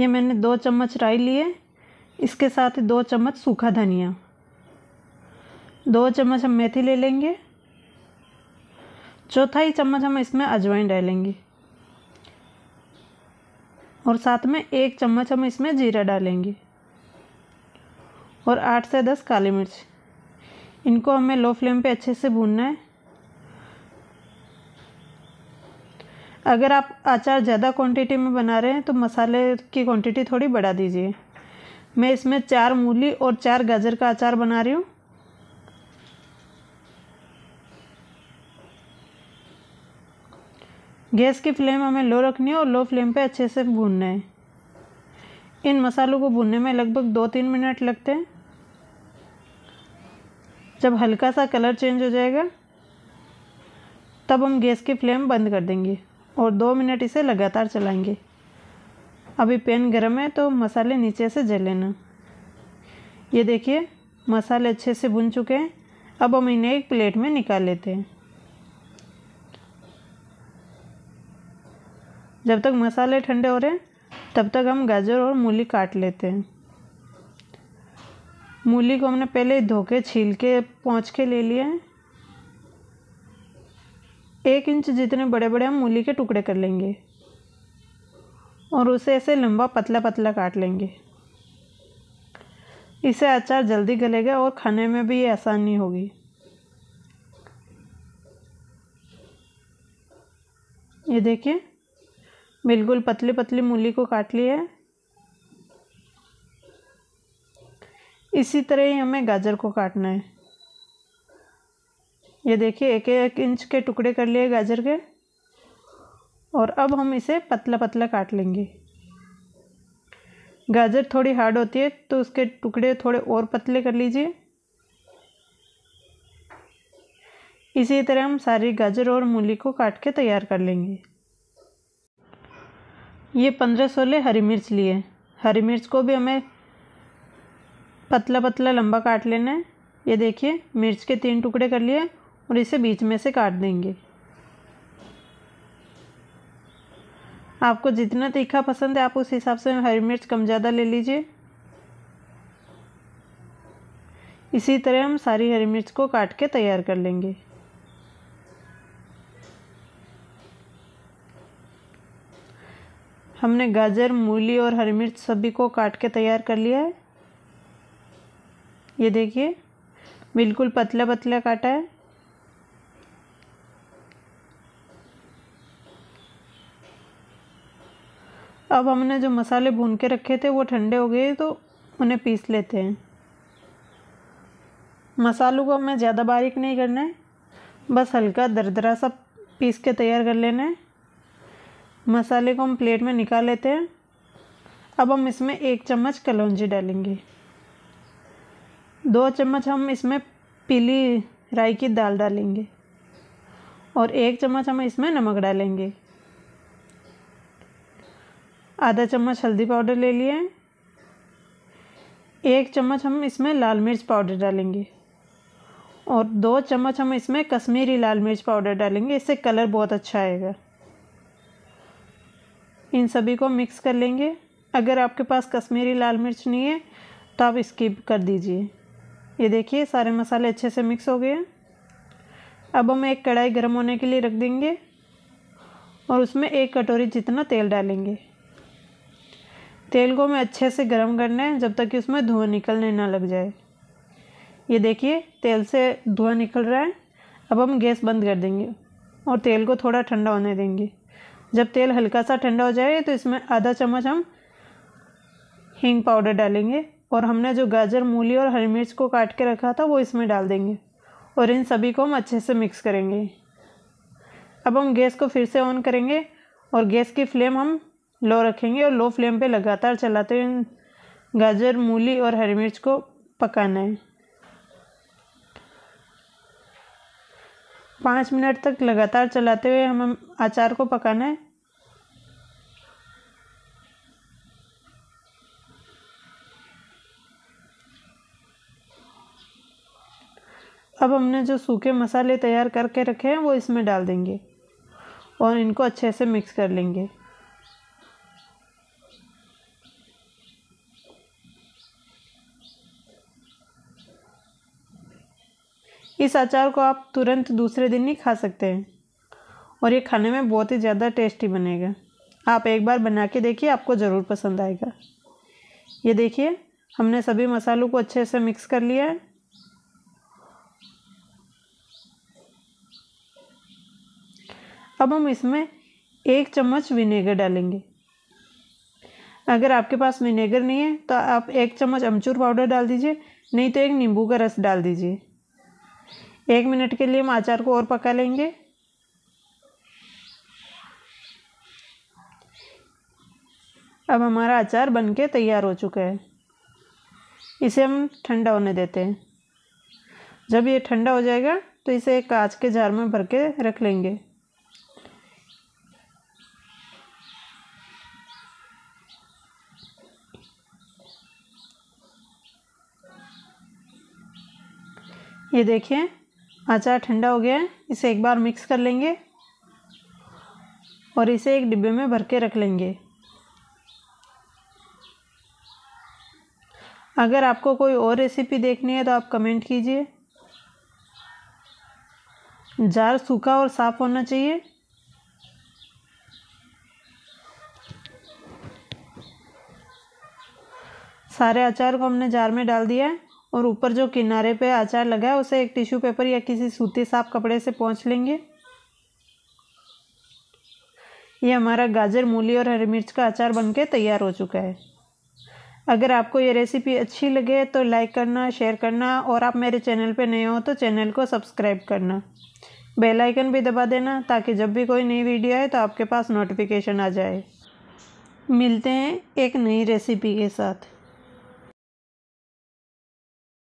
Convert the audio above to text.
ये मैंने दो चम्मच राई लिए इसके साथ दो चम्मच सूखा धनिया दो चम्मच हम मेथी ले लेंगे चौथा ही चम्मच हम इसमें अजवाइन डालेंगे और साथ में एक चम्मच हम इसमें जीरा डालेंगे और आठ से दस काली मिर्च इनको हमें लो फ्लेम पे अच्छे से भूनना है अगर आप अचार ज़्यादा क्वांटिटी में बना रहे हैं तो मसाले की क्वांटिटी थोड़ी बढ़ा दीजिए मैं इसमें चार मूली और चार गाजर का अचार बना रही हूँ गैस की फ्लेम हमें लो रखनी है और लो फ्लेम पे अच्छे से भूनना है इन मसालों को भूनने में लगभग दो तीन मिनट लगते हैं जब हल्का सा कलर चेंज हो जाएगा तब हम गैस की फ्लेम बंद कर देंगे और दो मिनट इसे लगातार चलाएंगे अभी पैन गर्म है तो मसाले नीचे से जल लेना ये देखिए मसाले अच्छे से भुन चुके हैं अब हम इन्हें एक प्लेट में निकाल लेते हैं जब तक मसाले ठंडे हो रहे हैं तब तक हम गाजर और मूली काट लेते हैं मूली को हमने पहले धो के छील के पहुँच के ले लिए हैं एक इंच जितने बड़े बड़े हम मूली के टुकड़े कर लेंगे और उसे ऐसे लंबा पतला पतला काट लेंगे इसे अचार जल्दी गलेगा और खाने में भी ये आसानी होगी ये देखिए बिल्कुल पतली पतली मूली को काट लिया है इसी तरह ही हमें गाजर को काटना है ये देखिए एक एक इंच के टुकड़े कर लिए गाजर के और अब हम इसे पतला पतला काट लेंगे गाजर थोड़ी हार्ड होती है तो उसके टुकड़े थोड़े और पतले कर लीजिए इसी तरह हम सारी गाजर और मूली को काट के तैयार कर लेंगे ये पंद्रह सोलह हरी मिर्च लिए हरी मिर्च को भी हमें पतला पतला लंबा काट लेना है ये देखिए मिर्च के तीन टुकड़े कर लिए और इसे बीच में से काट देंगे आपको जितना तीखा पसंद है आप उस हिसाब से हरी मिर्च कम ज़्यादा ले लीजिए इसी तरह हम सारी हरी मिर्च को काट के तैयार कर लेंगे हमने गाजर मूली और हरी मिर्च सभी को काट के तैयार कर लिया है ये देखिए बिल्कुल पतला पतला काटा है अब हमने जो मसाले भून के रखे थे वो ठंडे हो गए तो उन्हें पीस लेते हैं मसालों को हमें ज़्यादा बारीक नहीं करना है बस हल्का दरदरा सा पीस के तैयार कर लेना है मसाले को हम प्लेट में निकाल लेते हैं अब हम इसमें एक चम्मच कलौजी डालेंगे दो चम्मच हम इसमें पीली राई की दाल डालेंगे और एक चम्मच हम इसमें नमक डालेंगे आधा चम्मच हल्दी पाउडर ले लिया है एक चम्मच हम इसमें लाल मिर्च पाउडर डालेंगे और दो चम्मच हम इसमें कश्मीरी लाल मिर्च पाउडर डालेंगे इससे कलर बहुत अच्छा आएगा इन सभी को मिक्स कर लेंगे अगर आपके पास कश्मीरी लाल मिर्च नहीं है तो आप स्किप कर दीजिए ये देखिए सारे मसाले अच्छे से मिक्स हो गए अब हम एक कढ़ाई गर्म होने के लिए रख देंगे और उसमें एक कटोरी जितना तेल डालेंगे तेल को हमें अच्छे से गर्म करना है जब तक कि उसमें धुआं निकलने ना लग जाए ये देखिए तेल से धुआं निकल रहा है अब हम गैस बंद कर देंगे और तेल को थोड़ा ठंडा होने देंगे जब तेल हल्का सा ठंडा हो जाए तो इसमें आधा चम्मच हम हींग पाउडर डालेंगे और हमने जो गाजर मूली और हरी मिर्च को काट के रखा था वो इसमें डाल देंगे और इन सभी को हम अच्छे से मिक्स करेंगे अब हम गैस को फिर से ऑन करेंगे और गैस की फ्लेम हम लो रखेंगे और लो फ्लेम पे लगातार चलाते हुए गाजर मूली और हरी मिर्च को पकाना है पाँच मिनट तक लगातार चलाते हुए हम अचार को पकाना है अब हमने जो सूखे मसाले तैयार करके रखे हैं वो इसमें डाल देंगे और इनको अच्छे से मिक्स कर लेंगे इस अचार को आप तुरंत दूसरे दिन ही खा सकते हैं और ये खाने में बहुत ही ज़्यादा टेस्टी बनेगा आप एक बार बना के देखिए आपको ज़रूर पसंद आएगा ये देखिए हमने सभी मसालों को अच्छे से मिक्स कर लिया है अब हम इसमें एक चम्मच विनेगर डालेंगे अगर आपके पास विनेगर नहीं है तो आप एक चम्मच अमचूर पाउडर डाल दीजिए नहीं तो एक नींबू का रस डाल दीजिए एक मिनट के लिए हम अचार को और पका लेंगे अब हमारा अचार बनके तैयार हो चुका है इसे हम ठंडा होने देते हैं जब ये ठंडा हो जाएगा तो इसे एक कांच के जार में भर के रख लेंगे ये देखें अचार ठंडा हो गया है इसे एक बार मिक्स कर लेंगे और इसे एक डिब्बे में भर के रख लेंगे अगर आपको कोई और रेसिपी देखनी है तो आप कमेंट कीजिए जार सूखा और साफ़ होना चाहिए सारे अचार को हमने जार में डाल दिया है और ऊपर जो किनारे पे आचार लगा है उसे एक टिश्यू पेपर या किसी सूती साफ कपड़े से पहुँच लेंगे ये हमारा गाजर मूली और हरी मिर्च का अचार बन तैयार हो चुका है अगर आपको ये रेसिपी अच्छी लगे तो लाइक करना शेयर करना और आप मेरे चैनल पे नए हो तो चैनल को सब्सक्राइब करना बेल आइकन भी दबा देना ताकि जब भी कोई नई वीडियो आए तो आपके पास नोटिफिकेशन आ जाए मिलते हैं एक नई रेसिपी के साथ